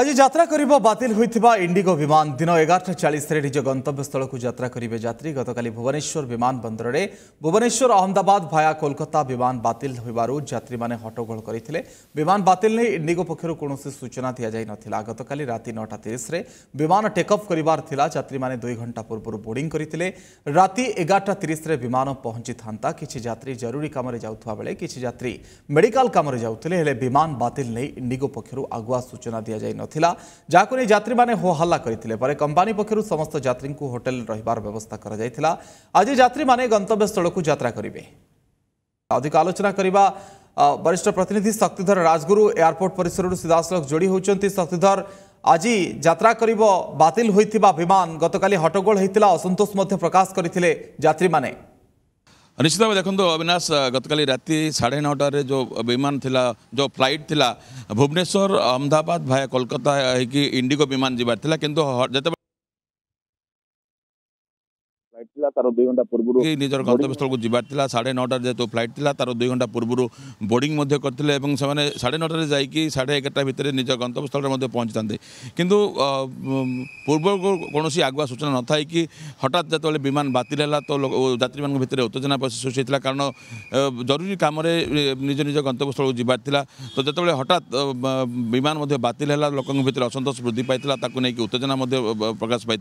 आज यात्रा कर बातिल होता इंडिगो विमान दिन एगारटा चालीस निज गंतव्यस्थल को यात्रा करेंगे जात्री गत काली भुवनेश्वर विमान बंदर में भुवनेश्वर अहमदाबाद भाया कोलकाता विमान बातिल होत्री हट्टोल करते विमान बातिल नहीं इंडिगो पक्षर कौन सूचना दि जा ना गत काली राति नौटा तीस विमान टेकअफ करार जी दुई घंटा पूर्व बोर्डिंग करते राति एगारटा तीस विमान पहुंची था कि जी जरूरी कम जा किसी जी मेडिका कम विमान बातिल नहीं इंडिगो पक्षर आगुआ सूचना दि जाए নথিলা যাহাকু নেই যাত্রীমানে হো হল্লা করে পরে কোম্পানি পক্ষর সমস্ত যাত্রী হোটেল রহবার ব্যবস্থা করা যাইতিলা আজ যাত্রীমানে গন্তব্যস্থলকু যাত্রা করিবে অধিক আলোচনা করিবা বরিষ্ঠ প্রতিনিধি শক্তিধর রাজগুরু এয়ারপোর্ট পরিসরর সিধাসলখ যোড়ি হচ্ছেন শক্তিধর আজি যাত্রা করিব বাতিল হয়েছে বিমান গতকালি হটগোল হয়েছিল অসন্তোষ প্রকাশ করে যাত্রী মানে निश्चित भाव देखो अविनाश काली राति साढ़े नौटा जो विमान थिला जो फ्लाइट थिला भुवनेश्वर अहमदाबाद भाया कोलकाता होगी इंडिगो विमान जबार कितु তার দুই ঘন্টা পূর্বরু নিজের গন্তব্যস্থলক যাবার লা সাড়ে নটার যেহেতু ফ্লাইট লা তার দুই ঘন্টা পূর্বরু বোর্ডিং মধ্যে করলে এবং সে সাড়ে নটার যাই সাড়ে এগারোটা ভিতরে নিজ গন্তব্যস্থলের মধ্যে পৌঁছিথান্তে কিন্তু পূর্ব কোণী আগুয়া সূচনা নথাই কি হঠাৎ যেতবে বিমান বাতিল হল তো যাত্রী মান ভিতরে উত্তেজনা সৃষ্টি হয়েছিল কারণ জরুরি কামরে নিজ নিজ গন্তব্যস্থলক যাবার লা তো যেতবে হঠাৎ বিমান মধ্যে বাতিল হল লোক ভিতরে অসন্তোষ বৃদ্ধি পাই তাকে নিয়ে উত্তেজনা মধ্যে প্রকাশ পাই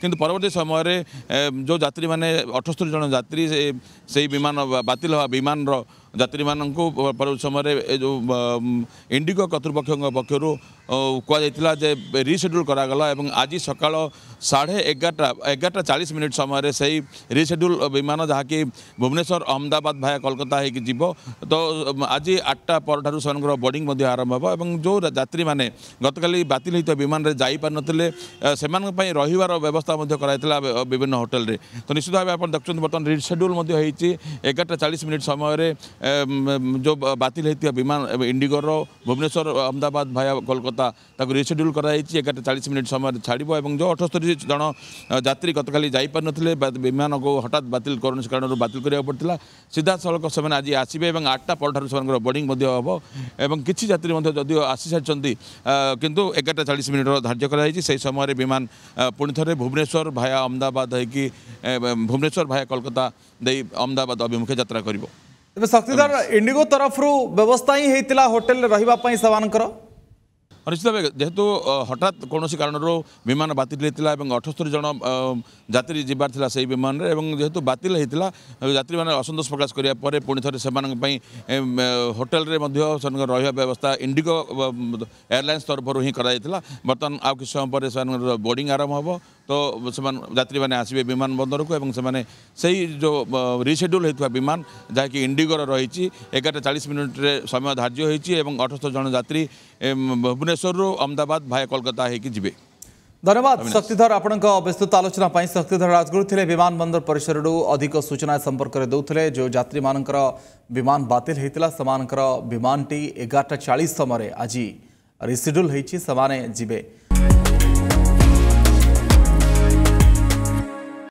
কিন্তু পরবর্তী সময়ের যে যাত্রী মানে अठस्तरी जन जी विमा बात हिमा जात्री समय इन्डिगो कर्तृपक्ष पक्ष କୁହାଯାଇଥିଲା ଯେ ରିସେଡ୍ୟୁଲ୍ କରାଗଲା ଏବଂ ଆଜି ସକାଳ ସାଢ଼େ ଏଗାରଟା ଏଗାରଟା ଚାଳିଶ ମିନିଟ୍ ସମୟରେ ସେହି ରିସେଡ୍ୟୁଲ୍ ବିମାନ ଯାହାକି ଭୁବନେଶ୍ୱର ଅହମ୍ମଦାବାଦ ଭାୟା କୋଲକାତା ହେଇକି ଯିବ ତ ଆଜି ଆଠଟା ପରଠାରୁ ସେମାନଙ୍କର ବୋର୍ଡ଼ିଂ ମଧ୍ୟ ଆରମ୍ଭ ହେବ ଏବଂ ଯେଉଁ ଯାତ୍ରୀମାନେ ଗତକାଲି ବାତିଲ ହୋଇଥିବା ବିମାନରେ ଯାଇପାରିନଥିଲେ ସେମାନଙ୍କ ପାଇଁ ରହିବାର ବ୍ୟବସ୍ଥା ମଧ୍ୟ କରାଯାଇଥିଲା ବିଭିନ୍ନ ହୋଟେଲରେ ତ ନିଶ୍ଚିତ ଭାବେ ଆପଣ ଦେଖୁଛନ୍ତି ବର୍ତ୍ତମାନ ରିସେଡ୍ୟୁଲ୍ ମଧ୍ୟ ହୋଇଛି ଏଗାରଟା ଚାଳିଶ ମିନିଟ୍ ସମୟରେ ଯେଉଁ ବାତିଲ ହୋଇଥିବା ବିମାନ ଇଣ୍ଡିଗୋର ଭୁବନେଶ୍ୱର ଅହମ୍ମଦାବାଦ ଭାୟା କୋଲକାତା তা ତାକୁ ରିସେଡ୍ୟୁଲ୍ କରାଯାଇଛି ଏଗାରଟା ଚାଳିଶ ମିନିଟ୍ ସମୟରେ ଛାଡ଼ିବ ଏବଂ ଯେଉଁ ଅଠସ୍ତରୀ ଜଣ ଯାତ୍ରୀ ଗତକାଲି ଯାଇପାରିନଥିଲେ ବିମାନକୁ ହଠାତ୍ ବାତିଲ କୌଣସି କାରଣରୁ ବାତିଲ କରିବାକୁ ପଡ଼ିଥିଲା ସିଧାସଳଖ ସେମାନେ ଆଜି ଆସିବେ ଏବଂ ଆଠଟା ପରଠାରୁ ସେମାନଙ୍କର ବୋର୍ଡ଼ିଂ ମଧ୍ୟ ହେବ ଏବଂ କିଛି ଯାତ୍ରୀ ମଧ୍ୟ ଯଦିଓ ଆସିସାରିଛନ୍ତି କିନ୍ତୁ ଏଗାରଟା ଚାଳିଶ ମିନିଟ୍ର ଧାର୍ଯ୍ୟ କରାଯାଇଛି ସେହି ସମୟରେ ବିମାନ ପୁଣି ଥରେ ଭୁବନେଶ୍ୱର ଭାୟା ଅହମ୍ମଦାବାଦ ହୋଇକି ଭୁବନେଶ୍ୱର ଭାୟା କଲକତା ଦେଇ ଅହମ୍ମଦାବାଦ ଅଭିମୁଖେ ଯାତ୍ରା କରିବ ଏବେ ଶକ୍ତିଧର ଇଣ୍ଡିଗୋ ତରଫରୁ ବ୍ୟବସ୍ଥା ହିଁ ହେଇଥିଲା ହୋଟେଲରେ ରହିବା ପାଇଁ ସେମାନଙ୍କର ନିଶ୍ଚିତ ଭାବେ ଯେହେତୁ ହଠାତ୍ କୌଣସି କାରଣରୁ ବିମାନ ବାତିଲ ହୋଇଥିଲା ଏବଂ ଅଠସ୍ତରୀ ଜଣ ଯାତ୍ରୀ ଯିବାର ଥିଲା ସେହି ବିମାନରେ ଏବଂ ଯେହେତୁ ବାତିଲ ହୋଇଥିଲା ଯାତ୍ରୀମାନେ ଅସନ୍ତୋଷ ପ୍ରକାଶ କରିବା ପରେ ପୁଣି ଥରେ ସେମାନଙ୍କ ପାଇଁ ହୋଟେଲରେ ମଧ୍ୟ ସେମାନଙ୍କ ରହିବା ବ୍ୟବସ୍ଥା ଇଣ୍ଡିଗୋ ଏୟାରଲାଇନ୍ସ ତରଫରୁ ହିଁ କରାଯାଇଥିଲା ବର୍ତ୍ତମାନ ଆଉ କିଛି ସମୟ ପରେ ସେମାନଙ୍କର ବୋର୍ଡ଼ିଂ ଆରମ୍ଭ ହେବ ତ ସେମାନେ ଯାତ୍ରୀମାନେ ଆସିବେ ବିମାନ ବନ୍ଦରକୁ ଏବଂ ସେମାନେ ସେଇ ଯେଉଁ ରିସେଡ୍ୟୁଲ୍ ହୋଇଥିବା ବିମାନ ଯାହାକି ଇଣ୍ଡିଗୋର ରହିଛି ଏଗାରଟା ଚାଳିଶ ମିନିଟ୍ରେ ସମୟ ଧାର୍ଯ୍ୟ ହୋଇଛି ଏବଂ ଅଠସ୍ତରୀ ଜଣ ଯାତ୍ରୀ ଭୁବନେଶ୍ୱର भुवनेश्वर रु अहमदाबाद भाया कोलकाता है धन्यवाद शक्तिधर आप विस्तृत आलोचना शक्तिधर राजगुरु थे विमानबंदर परिसर अधिक सूचना संपर्क में दूसरे जो जत्री मान विमान बातल होता सामान विमानटी एगारटा चालीस समय आज रिसीड्यूल होने जी